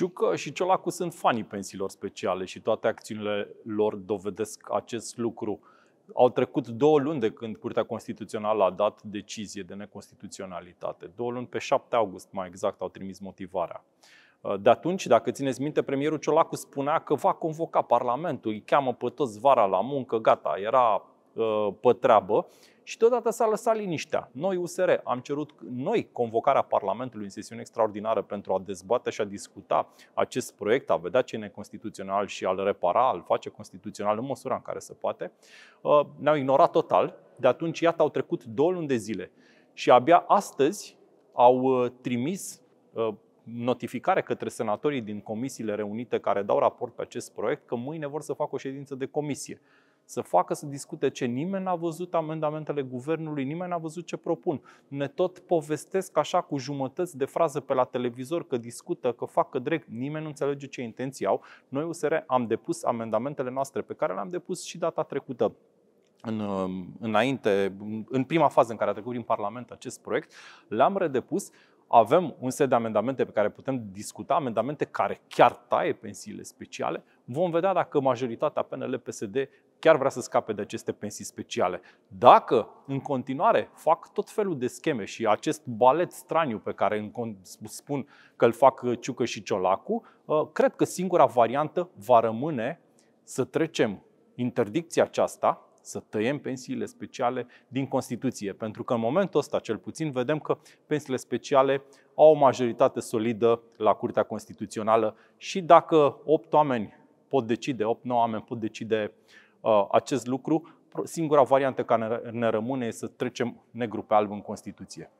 Ciucă și Ciolacu sunt fanii pensiilor speciale și toate acțiunile lor dovedesc acest lucru. Au trecut două luni de când Curtea Constituțională a dat decizie de neconstituționalitate. Două luni pe 7 august, mai exact, au trimis motivarea. De atunci, dacă țineți minte, premierul Ciolacu spunea că va convoca Parlamentul, îi cheamă pe toți vara la muncă, gata, era uh, pe treabă și deodată s-a lăsat liniștea. Noi, USR, am cerut noi convocarea Parlamentului în sesiune extraordinară pentru a dezbate și a discuta acest proiect, a vedea ce e neconstituțional și a-l repara, a-l face constituțional în măsura în care se poate. Uh, ne-au ignorat total. De atunci, iată, au trecut două luni de zile. Și abia astăzi au uh, trimis uh, notificare către senatorii din comisiile reunite care dau raport pe acest proiect că mâine vor să facă o ședință de comisie să facă să discute ce nimeni n-a văzut amendamentele guvernului, nimeni n-a văzut ce propun. Ne tot povestesc așa cu jumătăți de frază pe la televizor că discută, că fac, că drept, nimeni nu înțelege ce intenții au. Noi USR am depus amendamentele noastre pe care le-am depus și data trecută în, um, înainte, în prima fază în care a trecut prin Parlament acest proiect, le-am redepus avem un set de amendamente pe care putem discuta, amendamente care chiar taie pensiile speciale, Vom vedea dacă majoritatea PNL-PSD chiar vrea să scape de aceste pensii speciale. Dacă în continuare fac tot felul de scheme și acest balet straniu pe care spun că îl fac uh, Ciucă și Ciolacu, uh, cred că singura variantă va rămâne să trecem interdicția aceasta, să tăiem pensiile speciale din Constituție. Pentru că în momentul ăsta, cel puțin, vedem că pensiile speciale au o majoritate solidă la Curtea Constituțională și dacă opt oameni pot decide, 8-9 oameni pot decide uh, acest lucru. Singura variantă care ne rămâne este să trecem negru pe alb în Constituție.